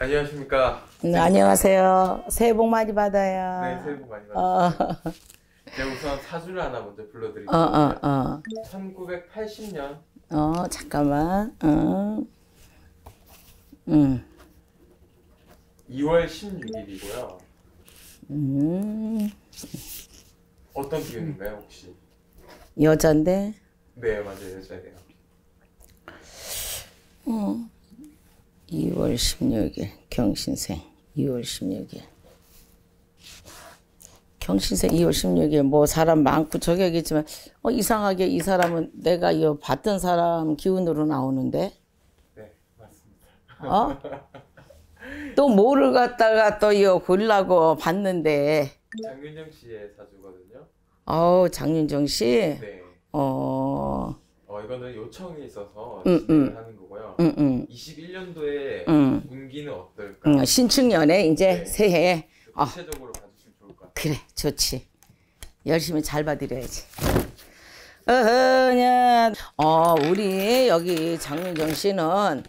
안녕하십니까. 네, 안녕하세요. 새해 복 많이 받아요. 네, 새해 복 많이 받아요. 어. 제 우선 사주를 하나 먼저 불러드릴게요. 어, 어, 어. 1980년. 어, 잠깐만. 어. 음. 2월 16일이고요. 음. 어떤 기운인가요, 혹시? 여잔데? 네, 맞아요. 여자예요. 음. 2월 16일 경신생 2월 16일 경신생 2월 16일 뭐 사람 많고 저격이지만 어 이상하게 이 사람은 내가 이 봤던 사람 기운으로 나오는데 네 맞습니다 어? 또 뭐를 갖다가 또 이거 보려고 봤는데 장윤정 씨의 사주거든요 어우 장윤정 씨? 네. 어... 어, 이거는 요청이 있어서 진행 음, 음. 하는 거고요. 음, 음. 21년도에 음. 분기는 어떨까? 음, 신축년에 이제 네. 새해 그 아. 구체적으로 봐주시면 좋을 것 같아요. 그래 좋지. 열심히 잘 봐드려야지. 어허냐. 어, 우리 여기 장윤정 씨는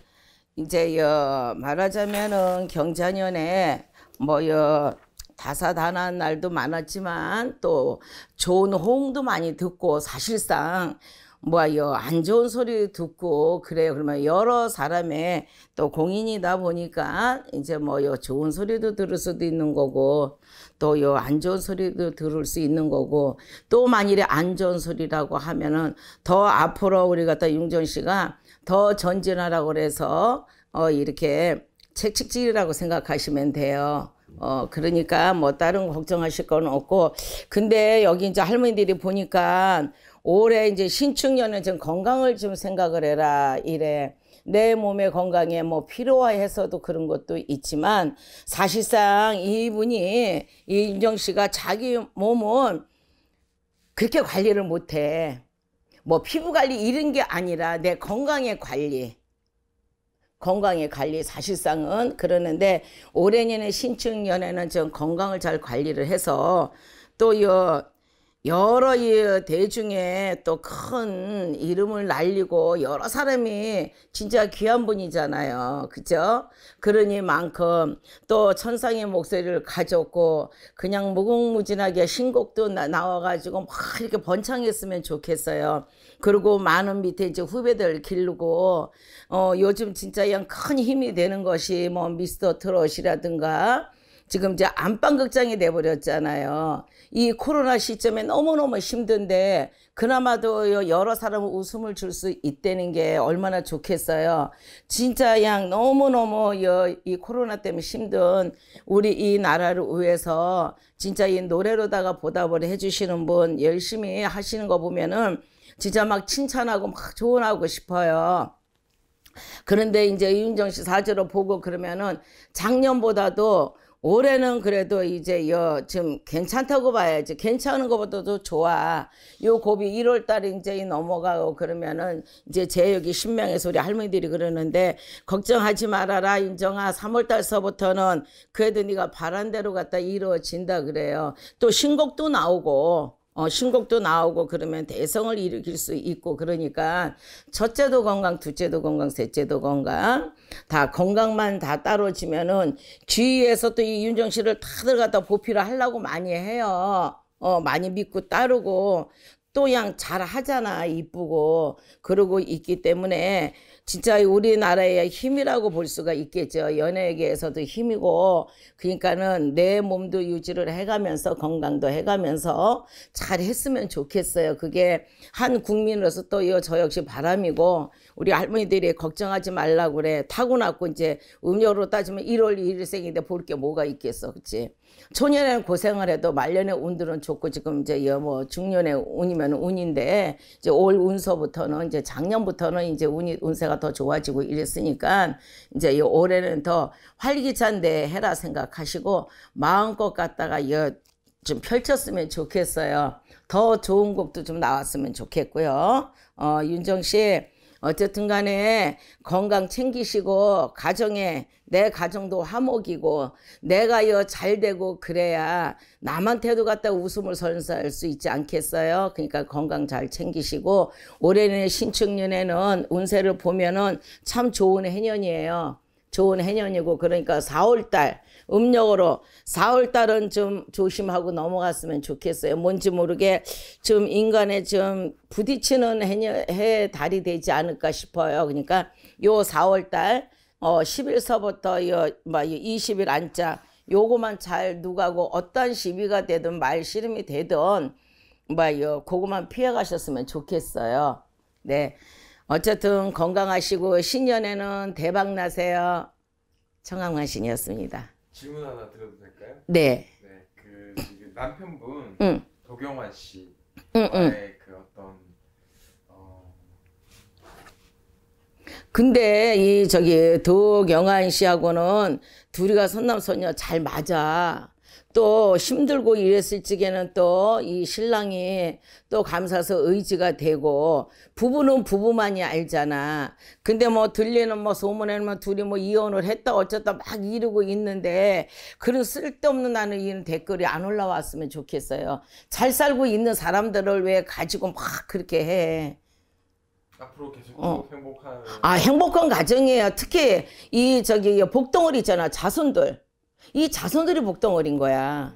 이제 여 말하자면은 경자년에 뭐여 다사다난 날도 많았지만 또 좋은 호응도 많이 듣고 사실상 뭐요 안 좋은 소리 듣고 그래요. 그러면 여러 사람의 또 공인이다 보니까 이제 뭐 요 좋은 소리도 들을 수도 있는 거고 또 요 안 좋은 소리도 들을 수 있는 거고 또 만일에 안 좋은 소리라고 하면은 더 앞으로 우리 갖다 융전 씨가 더 전진하라고 그래서 어 이렇게 채찍질이라고 생각하시면 돼요. 어, 그러니까 뭐 다른 걱정하실 건 없고. 근데 여기 이제 할머니들이 보니까 올해 이제 신축년은 좀 건강을 좀 생각을 해라 이래. 내 몸의 건강에 뭐 필요해서도 그런 것도 있지만 사실상 이분이 이윤정 씨가 자기 몸은 그렇게 관리를 못해. 뭐 피부 관리 이런 게 아니라 내 건강의 관리. 건강의 관리 사실상은 그러는데 올해는 신축년에는 좀 건강을 잘 관리를 해서 또요 여러 대중에또 큰 이름을 날리고 여러 사람이 진짜 귀한 분이잖아요. 그죠? 그러니 만큼 또 천상의 목소리를 가졌고 그냥 무궁무진하게 신곡도 나, 나와가지고 막 이렇게 번창했으면 좋겠어요. 그리고 많은 밑에 이제 후배들 기르고 어, 요즘 진짜 이큰 힘이 되는 것이 뭐 미스터 트롯이라든가 지금 이제 안방극장이 돼버렸잖아요. 이 코로나 시점에 너무너무 힘든데 그나마도 여러 사람 웃음을 줄 수 있다는 게 얼마나 좋겠어요. 진짜 양 너무너무 이 코로나 때문에 힘든 우리 이 나라를 위해서 진짜 이 노래로다가 보답을 해주시는 분 열심히 하시는 거 보면은 진짜 막 칭찬하고 막 조언하고 싶어요. 그런데 이제 이윤정 씨 사주로 보고 그러면은 작년보다도 올해는 그래도 이제 여, 지금 괜찮다고 봐야지. 괜찮은 것보다도 좋아. 요 고비 1월 달에 이제 넘어가고 그러면은 이제 제 여기 신명의 소리 할머니들이 그러는데 걱정하지 말아라 인정아. 3월 달서부터는 그래도 네가 바란 대로 갔다 이루어진다 그래요. 또 신곡도 나오고 어, 신곡도 나오고 그러면 대성을 일으킬 수 있고 그러니까 첫째도 건강, 둘째도 건강, 셋째도 건강 다 건강만 다 따로 지면은 주위에서 또 이 윤정 씨를 다들 갖다 보필을 하려고 많이 해요. 어, 많이 믿고 따르고 또 양 잘 하잖아 이쁘고 그러고 있기 때문에 진짜 우리나라의 힘이라고 볼 수가 있겠죠. 연예계에서도 힘이고 그러니까는 내 몸도 유지를 해가면서 건강도 해가면서 잘 했으면 좋겠어요. 그게 한 국민으로서 또 저 역시 바람이고 우리 할머니들이 걱정하지 말라고 그래. 타고났고 이제 음력으로 따지면 1월 1일생인데 볼 게 뭐가 있겠어. 그치? 초년에는 고생을 해도 말년에 운들은 좋고 지금 이제 뭐 중년에 운이면 운인데 이제 올 운서부터는 이제 작년부터는 이제 운이 운세가 더 좋아지고 이랬으니까 이제 이 올해는 더 활기찬데 해라 생각하시고 마음껏 갖다가 좀 펼쳤으면 좋겠어요. 더 좋은 곡도 좀 나왔으면 좋겠고요. 어, 윤정 씨. 어쨌든 간에 건강 챙기시고 가정에 내 가정도 화목이고 내가 여잘 되고 그래야 남한테도 갖다 웃음을 선사할 수 있지 않겠어요? 그러니까 건강 잘 챙기시고 올해는 신축년에는 운세를 보면은 참 좋은 해년이에요. 좋은 해년이고 그러니까 4월달 음력으로 4월 달은 좀 조심하고 넘어갔으면 좋겠어요. 뭔지 모르게 좀 인간의 좀 부딪히는 해, 해 달이 되지 않을까 싶어요. 그러니까 요 4월 달 어, 10일서부터 요, 막 뭐, 20일 안자 요거만 잘 누가고 어떤 시비가 되든 말 씨름이 되든 뭐요 고구만 피해 가셨으면 좋겠어요. 네. 어쨌든 건강하시고 신년에는 대박 나세요. 청강만신이었습니다. 질문 하나 드려도 될까요? 네. 네, 그 남편분 응. 도경환 씨의 응, 응. 그 어떤 어... 근데 이 저기 도경환 씨하고는 둘이가 선남선녀 잘 맞아. 또 힘들고 이랬을 적에는 또 이 신랑이 또 감사서 의지가 되고 부부는 부부만이 알잖아. 근데 뭐 들리는 뭐 소문에는 뭐 둘이 뭐 이혼을 했다 어쩌다막 이러고 있는데 그런 쓸데없는 나는 이런 댓글이 안 올라왔으면 좋겠어요. 잘 살고 있는 사람들을 왜 가지고 막 그렇게 해. 앞으로 계속 어. 행복한 아 행복한 가정이에요. 특히 이 저기 복덩어리 있잖아 자손들. 이 자손들이 복덩어린 거야.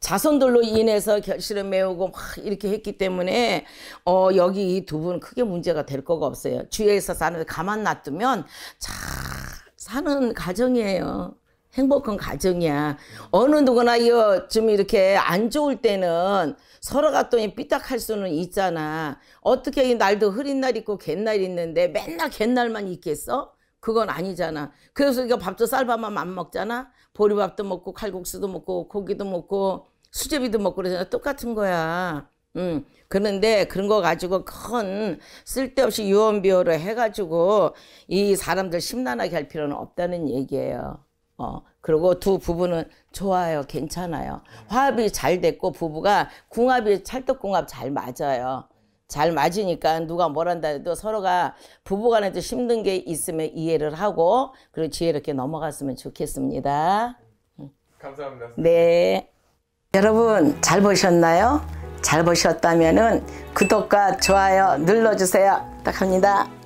자손들로 인해서 결실을 메우고 막 이렇게 했기 때문에 어 여기 이 두분은 크게 문제가 될 거가 없어요. 주위에서 사는 가만 놔두면 자 사는 가정이에요. 행복한 가정이야. 어느 누구나 이좀 이렇게 안 좋을 때는 서로가 또 삐딱할 수는 있잖아. 어떻게 이 날도 흐린 날 있고 갯날 있는데 맨날 갯날만 있겠어? 그건 아니잖아. 그래서 우리가 밥도 쌀밥만 안 먹잖아. 보리밥도 먹고 칼국수도 먹고 고기도 먹고 수제비도 먹고 그러잖아. 똑같은 거야. 음, 그런데 그런 거 가지고 큰 쓸데없이 유언비어를 해가지고 이 사람들 심란하게 할 필요는 없다는 얘기예요. 어, 그리고 두 부부는 좋아요. 괜찮아요. 화합이 잘 됐고 부부가 궁합이 찰떡궁합 잘 맞아요. 잘 맞으니까 누가 뭐란다 해도 서로가 부부간에도 힘든 게 있으면 이해를 하고 그리고 지혜롭게 넘어갔으면 좋겠습니다. 음. 감사합니다. 네. 여러분 잘 보셨나요? 잘보셨다면 구독과 좋아요 눌러주세요. 부탁합니다.